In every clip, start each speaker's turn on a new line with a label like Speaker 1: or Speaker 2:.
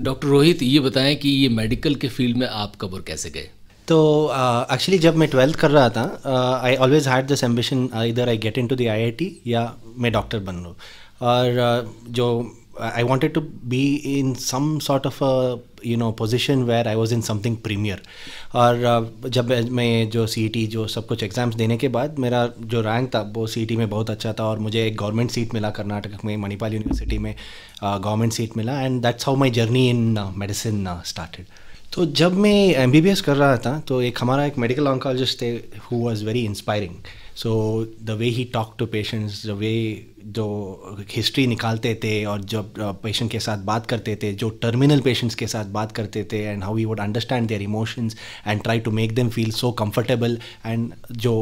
Speaker 1: Doctor Rohit ये बताएं कि ये मेडिकल के फील्ड में आप कब और कैसे गए
Speaker 2: तो एक्चुअली uh, जब मैं ट्वेल्थ कर रहा था I always had this ambition इधर I get into the I या मैं डॉक्टर बन लूँ और uh, जो I wanted to be in some sort of you know position where I was in something premier और uh, जब मैं जो टी e जो सब कुछ एग्ज़ाम्स देने के बाद मेरा जो रैंक था वो टी e में बहुत अच्छा था और मुझे एक गवर्नमेंट सीट मिला कर्नाटक में मणिपाल यूनिवर्सिटी में गवर्नमेंट uh, सीट मिला and that's how my journey in medicine started तो जब मैं एम कर रहा था तो एक हमारा एक मेडिकल ऑन्कोलॉजिस्ट थे who was very inspiring so the way he talk to patients the way जो हिस्ट्री निकालते थे और जब पेशेंट के साथ बात करते थे जो टर्मिनल पेशेंट्स के साथ बात करते थे and how you would understand their emotions and try to make them feel so comfortable and जो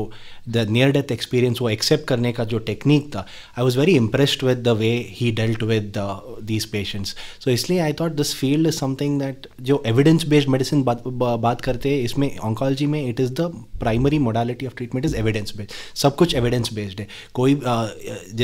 Speaker 2: द नियर डेथ एक्सपीरियंस वो एक्सेप्ट करने का जो टेक्निक था I was very impressed with the way he dealt with these patients so इसलिए I thought this field is something that जो evidence based medicine बात करते हैं इसमें ऑन्कोलॉजी में it is the primary modality of treatment is evidence based सब कुछ evidence based है कोई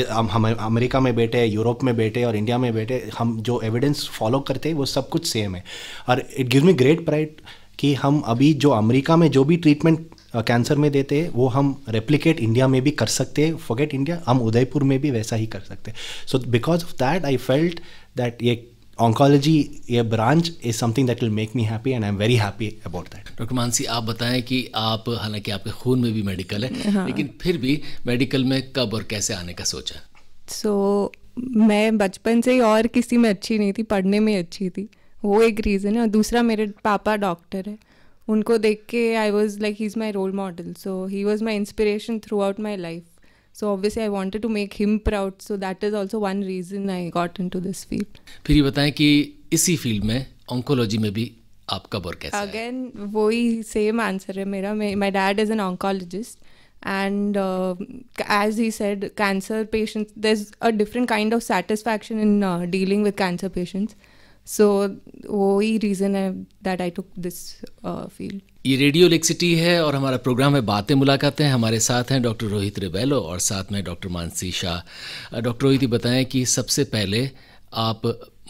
Speaker 2: हम अमेरिका में बैठे यूरोप में बैठे और इंडिया में बैठे हम जो एविडेंस फॉलो करते हैं वो सब कुछ सेम है और it gives me great pride कि हम अभी जो अमेरिका में जो भी ट्रीटमेंट कैंसर में देते हैं वो हम रेप्लिकेट इंडिया में भी कर सकते हैं फॉरगेट इंडिया हम उदयपुर में भी वैसा ही कर सकते हैं so because of that I felt that ये oncology ये is something that will make me happy and I am very happy about that doctor Mansi आप बताएं कि आप
Speaker 1: हालांकि आपके खून में भी मेडिकल है हाँ. लेकिन फिर भी मेडिकल में कब और कैसे आने का सोचा
Speaker 3: सो so, मैं बचपन से ही और किसी में अच्छी नहीं थी पढ़ने में अच्छी थी वो एक रीज़न है और दूसरा मेरे पापा डॉक्टर है उनको देख के I was like he is my role model so he was my inspiration throughout my life so obviously I wanted to make him proud so that is also one reason I got into this field
Speaker 1: फिर ये बताएं कि इसी field में oncology में भी आपका work कैसा
Speaker 3: अगेन वो ही सेम आंसर है मेरा my dad is an oncologist and as he said cancer patient there is a different kind of satisfaction in dealing with cancer patients so वो ही रीजन है that I took this field
Speaker 1: ये Radio लेक्सिटी है और हमारा programme है बातें मुलाकातें हमारे साथ हैं डॉक्टर रोहित रिबेलो और साथ में डॉक्टर मानसी शाह डॉक्टर रोहित बताएं कि सबसे पहले आप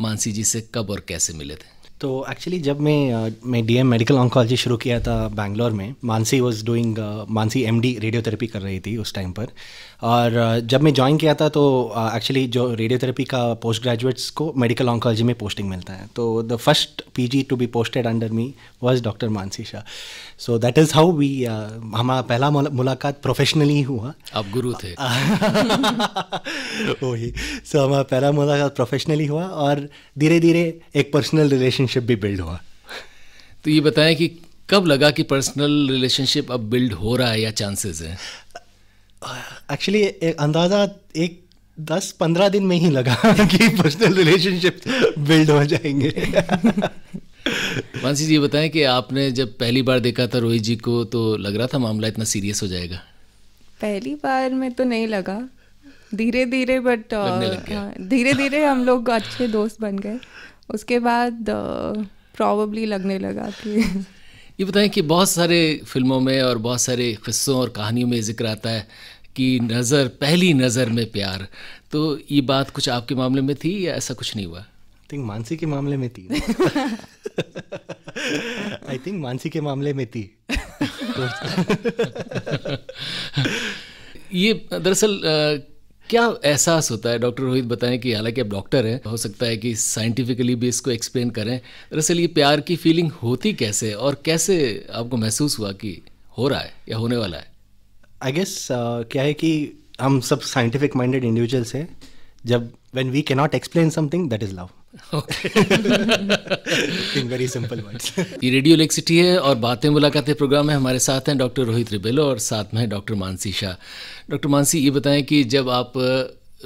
Speaker 1: मानसी जी से कब और कैसे मिले
Speaker 2: थे तो एक्चुअली जब मैं मैं एम मेडिकल ऑन्कोलॉजी शुरू किया था बैंगलोर में Mansi was doing Mansi D radiotherapy कर रही थी उस टाइम पर और uh, जब मैं ज्वाइन किया था तो एक्चुअली uh, जो रेडियोथेरेपी का पोस्ट ग्रेजुएट्स को मेडिकल ऑन्कोलॉजी में पोस्टिंग मिलता है तो the first PG to be posted under me was doctor Mansi Shah so that is how we हमारा पहला मुलाकात प्रोफेशनली हुआ अब गुरु थे वही सो हमारा पहला मुलाकात प्रोफेशनली हुआ और धीरे धीरे एक पर्सनल रिलेशनशिप भी बिल्ड हुआ
Speaker 1: तो ये बताएं कि कब लगा कि पर्सनल रिलेशनशिप अब बिल्ड हो रहा है या चांसेस हैं
Speaker 2: Uh, एक्चुअली अंदाज़ा एक दस पंद्रह दिन में ही लगा कि पर्सनल रिलेशनशिप बिल्ड हो जाएंगे
Speaker 1: मानसी जी बताएं कि आपने जब पहली बार देखा था रोहित जी को तो लग रहा था मामला इतना सीरियस हो जाएगा
Speaker 3: पहली बार में तो नहीं लगा धीरे धीरे बट uh, हाँ, धीरे धीरे हम लोग अच्छे दोस्त बन गए उसके बाद प्रॉबली uh, लगने लगा कि
Speaker 1: ये बताएं कि बहुत सारे फिल्मों में और बहुत सारे किस्सों और कहानियों में जिक्र आता है कि नज़र पहली नज़र में प्यार तो ये बात कुछ आपके मामले में थी या ऐसा कुछ नहीं हुआ आई
Speaker 2: थिंक मानसी के मामले में थी आई थिंक मानसी के मामले में थी ये दरअसल क्या
Speaker 1: एहसास होता है डॉक्टर रोहित बताएं कि हालांकि आप डॉक्टर हैं हो सकता है कि साइंटिफिकली भी इसको एक्सप्लेन करें दरअसल ये प्यार की फीलिंग होती कैसे और कैसे आपको महसूस हुआ कि हो
Speaker 2: रहा है या होने वाला है आई गेस uh, क्या है कि हम सब साइंटिफिक माइंडेड इंडिविजुअल्स हैं जब when we cannot explain something that is love in very simple words
Speaker 1: ये रेडियो सिटी है और बातें मुलाकातें प्रोग्राम में हमारे साथ हैं डॉक्टर रोहित रिबेलो और साथ में है डॉक्टर मानसी शाह डॉक्टर मानसी ये बताएं कि जब आप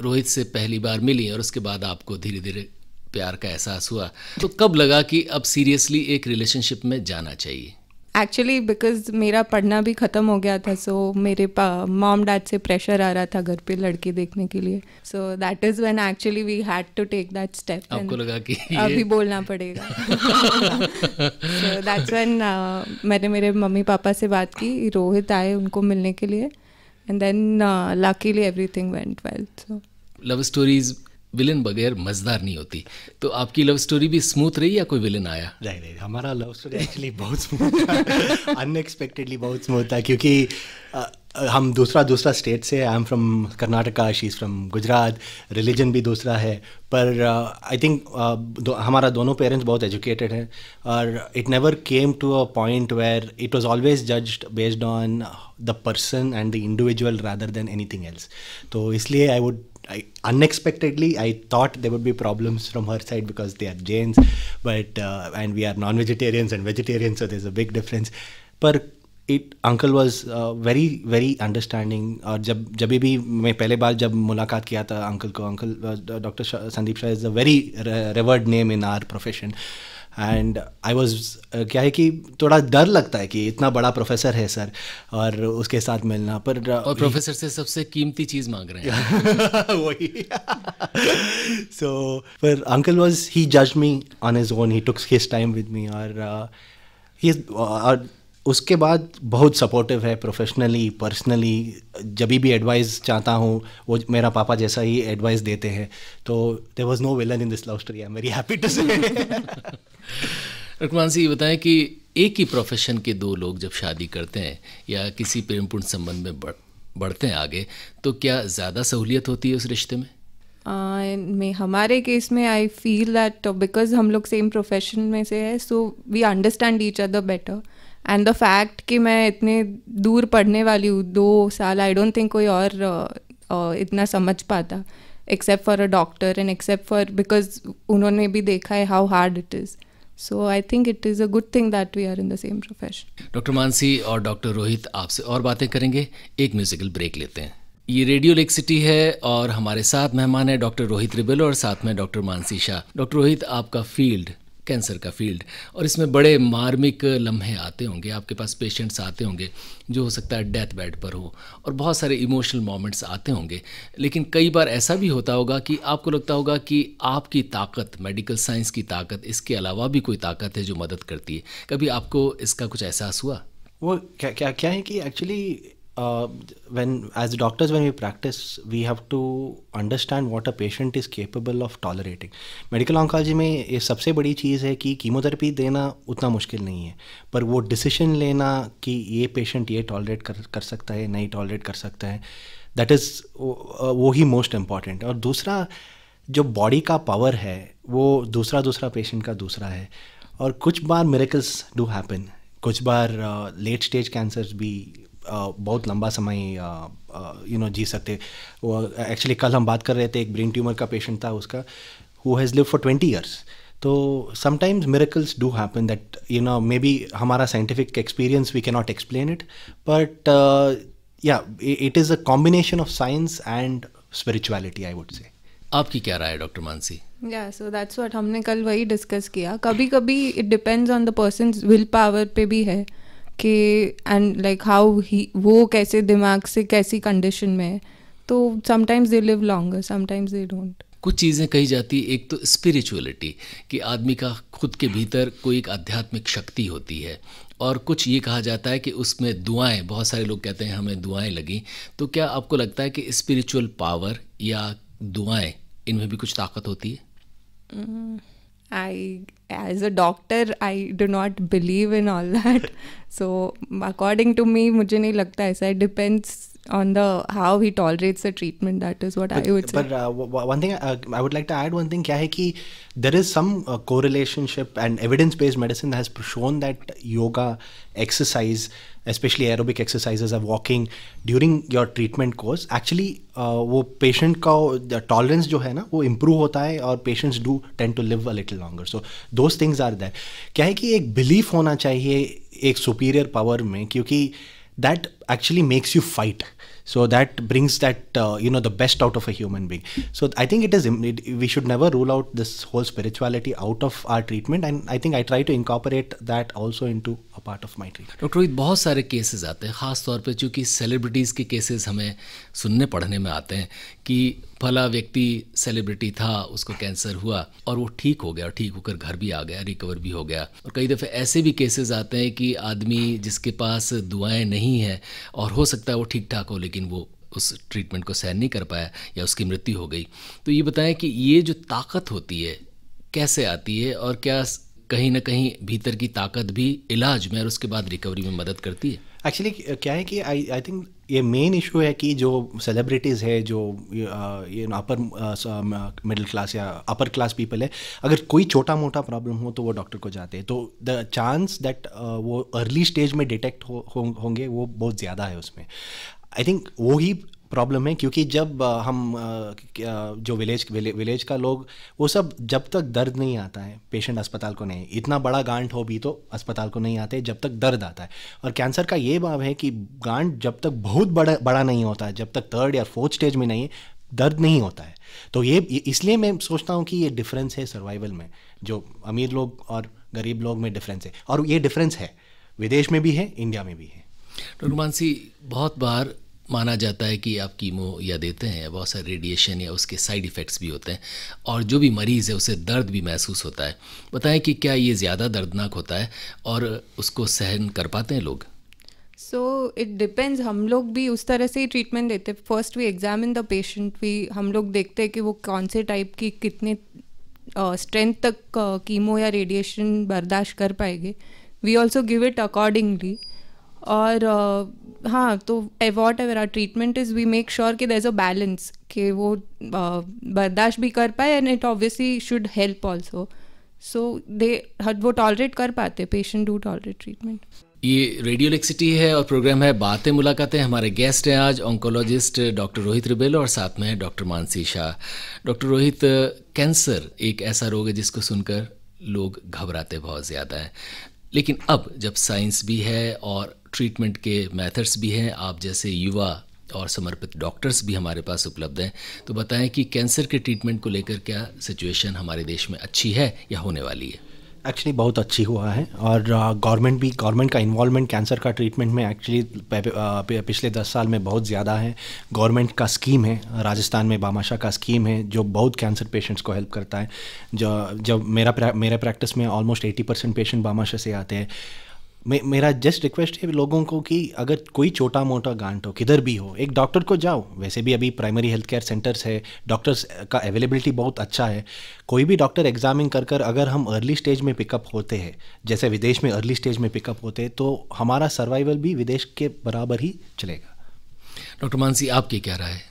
Speaker 1: रोहित से पहली बार मिली और उसके बाद आपको धीरे धीरे प्यार का एहसास हुआ तो कब लगा कि अब सीरियसली एक रिलेशनशिप में जाना चाहिए
Speaker 3: एक्चुअली बिकॉज मेरा पढ़ना भी ख़त्म हो गया था सो so मेरे मॉम डैड से प्रेशर आ रहा था घर पे लड़की देखने के लिए so that is when actually we had to take that step आपको लगा कि अभी बोलना पड़ेगा सो दैट्स व्हेन मैंने मेरे मम्मी पापा से बात की रोहित आए उनको मिलने के लिए and then luckily everything went well so
Speaker 1: love stories villain बगैर मज़ेदार नहीं होती तो आपकी लव स्टोरी भी स्मूथ रही या
Speaker 2: कोई विलन आया नहीं नहीं हमारा लव स्टोरी एक्चुअली बहुत स्मूथ अनएक्सपेक्टेडली बहुत स्मूथ था क्योंकि आ, हम दूसरा दूसरा स्टेट से I am from Karnataka she is from Gujarat religion भी दूसरा है पर आई थिंक हमारा दोनों पेरेंट्स बहुत एजुकेटेड हैं और it never came to a point where it was always judged based on the person and the individual rather than anything else तो इसलिए I would I, unexpectedly I thought there would be problems from her side because they are Jains, but uh, and we are non-vegetarians and vegetarians, so there's a big difference. But it uncle was uh, very very understanding. और जब जब भी मैं पहले बार जब मुलाकात किया था अंकल को uncle doctor Sandeep Shah is a revered name in our profession. And I was क्या है कि थोड़ा डर लगता है कि इतना बड़ा प्रोफेसर है सर और उसके साथ मिलना पर uh, और प्रोफेसर
Speaker 1: से सबसे कीमती चीज़ मांग रहे हैं
Speaker 2: वही सो पर अंकल वॉज ही जज me on his own he takes his time with me और ही uh, और उसके बाद बहुत सपोर्टिव है प्रोफेशनली पर्सनली जब भी एडवाइस चाहता हूँ वो मेरा पापा जैसा ही एडवाइस देते हैं तो there was no villain in this love story I am very happy to say
Speaker 1: Rukman Singh बताएं कि एक ही प्रोफेशन के दो लोग जब शादी करते हैं या किसी प्रेमपूर्ण संबंध में बढ़, बढ़ते हैं आगे तो क्या ज़्यादा सहूलियत होती है उस रिश्ते में
Speaker 3: में हमारे केस में आई फील दैट बिकॉज हम लोग सेम प्रोफेशन में से है so we understand each other better and the fact कि मैं इतने दूर पढ़ने वाली हूँ दो साल आई डोंट थिंक कोई और इतना समझ पाता except for a doctor and except for because उन्होंने भी देखा है how hard it is so I think it is a good thing that we are in the same profession
Speaker 1: doctor Mansi और डॉक्टर रोहित आपसे और बातें करेंगे एक म्यूजिकल ब्रेक लेते हैं ये रेडियो लेक सिटी है और हमारे साथ मेहमान है डॉक्टर रोहित रिबेलो और साथ में डॉक्टर मानसी शाह डॉक्टर रोहित आपका फील्ड कैंसर का फील्ड और इसमें बड़े मार्मिक लम्हे आते होंगे आपके पास पेशेंट्स आते होंगे जो हो सकता है डेथ बेड पर हो और बहुत सारे इमोशनल मोमेंट्स आते होंगे लेकिन कई बार ऐसा भी होता होगा कि आपको लगता होगा कि आपकी ताकत मेडिकल साइंस की ताकत इसके अलावा भी कोई ताकत है जो मदद करती है कभी आपको इसका कुछ एहसास हुआ वो क्या क्या क्या है
Speaker 2: कि actually uh, when as doctors when we practice we have to understand what a patient is capable of tolerating medical oncology में ये सबसे बड़ी चीज़ है कि कीमोथेरेपी देना उतना मुश्किल नहीं है पर वो decision लेना कि ये पेशेंट ये टॉलरेट कर kar सकता है नहीं टॉलरेट कर सकता है दैट इज़ uh, वो ही मोस्ट इम्पॉर्टेंट और दूसरा जो बॉडी का पावर है वो दूसरा दूसरा पेशेंट का दूसरा है और कुछ बार मेरेकल्स डू हैपन कुछ बार लेट स्टेज कैंसर्स भी बहुत लंबा समय यू नो जी सकते वो एक्चुअली कल हम बात कर रहे थे एक ब्रेन ट्यूमर का पेशेंट था उसका who has live for twenty years तो sometimes miracles do happen that you know maybe हमारा scientific experience we cannot explain it but yeah it is a combination of science and spirituality I would say आपकी क्या राय
Speaker 1: है doctor Mansi
Speaker 3: या so that's what हमने कल वही discuss किया कभी कभी it depends on the person willpower पे भी है के एंड लाइक हाउ ही वो कैसे दिमाग से कैसी कंडीशन में है तो sometimes they live longer sometimes they don't
Speaker 1: कुछ चीज़ें कही जाती एक तो स्पिरिचुअलिटी कि आदमी का खुद के भीतर कोई एक आध्यात्मिक शक्ति होती है और कुछ ये कहा जाता है कि उसमें दुआएं बहुत सारे लोग कहते हैं हमें दुआएं लगी तो क्या आपको लगता है कि स्पिरिचुअल पावर या दुआएं इनमें भी कुछ ताकत होती
Speaker 3: है mm. I, as a doctor, I do not believe in all that. so, according to me, मुझे नहीं लगता ऐसा. It depends on the how he tolerates the treatment. That is what but, I would say. But
Speaker 2: uh, one thing uh, I would like to add one thing, kya hai ki there is some uh, correlationship and evidence-based medicine has shown that yoga, exercise, especially aerobic exercises or walking during your treatment course, actually uh, wo patient ka the tolerance jo hai na wo improve hota hai और patients do tend to live a little longer. So those things are there. kya hai ki ek belief hona chahiye ek superior power mein kyunki that actually makes you fight so that brings that uh, you know the best out of a human being so i think it is it, we should never rule out this whole spirituality out of our treatment and i think i try to incorporate that also into a part of my treatment Doctor, Rohit बहुत सारे cases. आते हैं
Speaker 1: खास celebrities' पे चूंकि celebrities के cases हमें सुनने पढ़ने फला व्यक्ति सेलिब्रिटी था उसको कैंसर हुआ और वो ठीक हो गया और ठीक होकर घर भी आ गया रिकवर भी हो गया और कई दफ़े ऐसे भी केसेस आते हैं कि आदमी जिसके पास दुआएं नहीं हैं और हो सकता है वो ठीक ठाक हो लेकिन वो उस ट्रीटमेंट को सहन नहीं कर पाया या उसकी मृत्यु हो गई तो ये बताएं कि ये जो ताकत होती है कैसे आती है और क्या कहीं ना कहीं भीतर की ताकत भी इलाज में और उसके बाद रिकवरी में मदद करती है
Speaker 2: एक्चुअली क्या है कि आई आई थिंक ये मेन इशू है कि जो सेलिब्रिटीज़ है जो ये अपर मिडिल क्लास या अपर क्लास पीपल है अगर कोई छोटा मोटा प्रॉब्लम हो तो वो डॉक्टर को जाते हैं तो द चांस दैट वो अर्ली स्टेज में डिटेक्ट हो, हो होंगे वो बहुत ज़्यादा है उसमें आई थिंक वो ही प्रॉब्लम है क्योंकि जब हम जो विलेज विलेज का लोग वो सब जब तक दर्द नहीं आता है पेशेंट अस्पताल को नहीं इतना बड़ा गांठ हो भी तो अस्पताल को नहीं आते जब तक दर्द आता है और कैंसर का ये भाव है कि गांठ जब तक बहुत बड़ा बड़ा नहीं होता है जब तक थर्ड या फोर्थ स्टेज में नहीं है दर्द नहीं होता है तो ये इसलिए मैं सोचता हूँ कि ये डिफरेंस है सर्वाइवल में जो अमीर लोग और गरीब लोग में डिफरेंस है और ये डिफरेंस है विदेश में भी है इंडिया में भी है डॉक्टर
Speaker 1: मानसी बहुत बार माना जाता है कि आप कीमो या देते हैं बहुत सारे रेडिएशन या उसके साइड इफ़ेक्ट्स भी होते हैं और जो भी मरीज़ है उसे दर्द भी महसूस होता है बताएं कि क्या ये ज़्यादा दर्दनाक होता है और उसको सहन कर पाते हैं लोग
Speaker 3: सो इट डिपेंड्स हम लोग भी उस तरह से ही ट्रीटमेंट देते हैं first we examine the patient भी हम लोग देखते हैं कि वो कौन से टाइप की कितने स्ट्रेंथ uh, तक कीमो uh, या रेडिएशन बर्दाश्त कर पाएंगे we also give it accordingly और uh, हाँ तो whatever our treatment is we make sure कि देर अ बैलेंस कि वो uh, बर्दाश्त भी कर पाए and it obviously should help also so they वो टॉलरेट कर पाते पेशेंट डू टॉलरेट ट्रीटमेंट
Speaker 1: ये रेडियो लेक्सिटी है और प्रोग्राम है बातें मुलाकातें हमारे गेस्ट हैं आज ऑन्कोलॉजिस्ट डॉक्टर रोहित रिबेल और साथ में doctor Mansi Shah doctor Rohit cancer एक ऐसा रोग है जिसको सुनकर लोग घबराते बहुत ज़्यादा हैं लेकिन अब जब साइंस भी है और ट्रीटमेंट के मेथड्स भी हैं आप जैसे युवा और समर्पित डॉक्टर्स भी हमारे पास उपलब्ध हैं तो बताएं कि कैंसर के ट्रीटमेंट को लेकर क्या सिचुएशन हमारे देश में अच्छी है या होने वाली है
Speaker 2: एक्चुअली बहुत अच्छी हुआ है और गवर्नमेंट भी गवर्नमेंट का इन्वॉल्वमेंट कैंसर का ट्रीटमेंट में एक्चुअली पिछले दस साल में बहुत ज़्यादा है गवर्नमेंट का स्कीम है राजस्थान में बामाशा का स्कीम है जो बहुत कैंसर पेशेंट्स को हेल्प करता है जो जब मेरा मेरे प्रैक्टिस में almost eighty percent patient Bhamashah से आते हैं मे, मेरा जस्ट रिक्वेस्ट है लोगों को कि अगर कोई छोटा मोटा गांठ हो किधर भी हो एक डॉक्टर को जाओ वैसे भी अभी प्राइमरी हेल्थ केयर सेंटर्स है डॉक्टर्स का अवेलेबिलिटी बहुत अच्छा है कोई भी डॉक्टर एग्जामिन कर कर अगर हम अर्ली स्टेज में पिकअप होते हैं जैसे विदेश में अर्ली स्टेज में पिकअप होते हैं तो हमारा सर्वाइवल भी विदेश के बराबर ही चलेगा डॉक्टर मानसी आपकी क्या राय है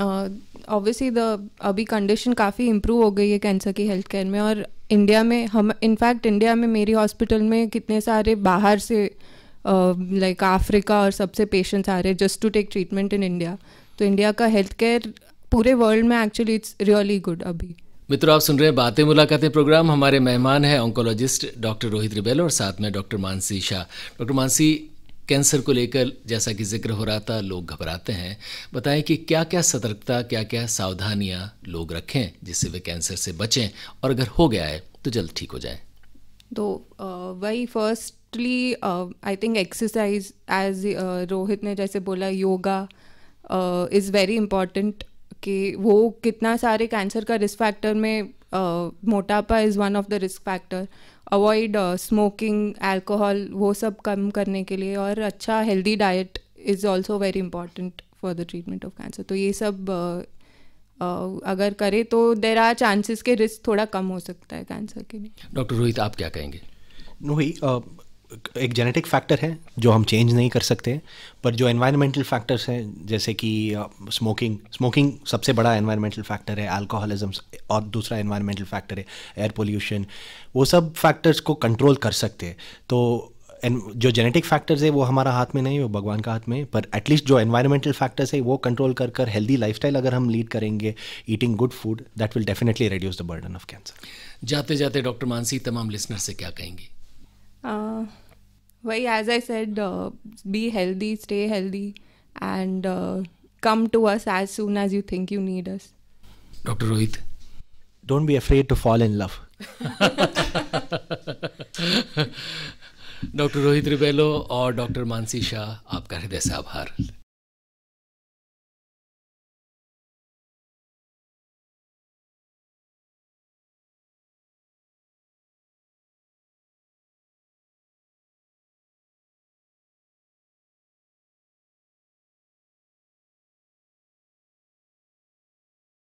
Speaker 3: ऑब्वियसली uh, द अभी कंडीशन काफ़ी इम्प्रूव हो गई है कैंसर की हेल्थ केयर में और इंडिया में हम इनफैक्ट इंडिया में मेरी हॉस्पिटल में कितने सारे बाहर से लाइक अफ्रीका और सबसे पेशेंट्स आ रहे हैं just to take treatment in India तो इंडिया का हेल्थ केयर पूरे वर्ल्ड में एक्चुअली इट्स रियली गुड अभी
Speaker 1: मित्रों आप सुन रहे हैं बातें मुलाकातें प्रोग्राम हमारे मेहमान हैं ऑन्कोलॉजिस्ट डॉक्टर रोहित रिबेल और साथ में doctor Mansi Shah doctor Mansi cancer को लेकर जैसा कि जिक्र हो रहा था लोग घबराते हैं बताएं कि क्या क्या सतर्कता क्या क्या सावधानियां लोग रखें जिससे वे कैंसर से बचें और अगर हो गया है तो जल्द ठीक हो जाए
Speaker 3: तो वही firstly I think exercise as Rohit ने जैसे बोला योगा इज़ वेरी इम्पॉर्टेंट कि वो कितना सारे कैंसर का रिस्क फैक्टर में मोटापा is one of the risk factor avoid smoking alcohol वो सब कम करने के लिए और अच्छा healthy diet is also very important for the treatment of cancer तो ये सब uh, uh अगर करें तो देर आर चांसेस के रिस्क थोड़ा कम हो सकता है कैंसर के लिए
Speaker 2: डॉक्टर रोहित आप क्या कहेंगे नो एक जेनेटिक फैक्टर है जो हम चेंज नहीं कर सकते पर जो एनवायरमेंटल फैक्टर्स हैं जैसे कि स्मोकिंग स्मोकिंग सबसे बड़ा एनवायरमेंटल फैक्टर है अल्कोहलिज्म और दूसरा एनवायरमेंटल फैक्टर है एयर पोल्यूशन वो सब फैक्टर्स को कंट्रोल कर सकते हैं तो जो जेनेटिक फैक्टर्स है वो हमारा हाथ में नहीं वो भगवान का हाथ में पर एटलीस्ट जो एनवायरमेंटल फैक्टर्स है वो कंट्रोल कर कर हेल्दी लाइफ अगर हम लीड करेंगे eating good food that will definitely reduce the burden of cancer
Speaker 1: जाते जाते डॉक्टर मानसी तमाम लिसनर से क्या कहेंगे
Speaker 3: Uh, well, as I said, uh, be healthy, stay healthy, and uh, come to us as soon as you think you need us.
Speaker 2: Dr. Rohit. Don't be afraid to fall in love.
Speaker 1: Doctor Rohit Rebello और doctor Mansi Shah आपका हृदय से आभार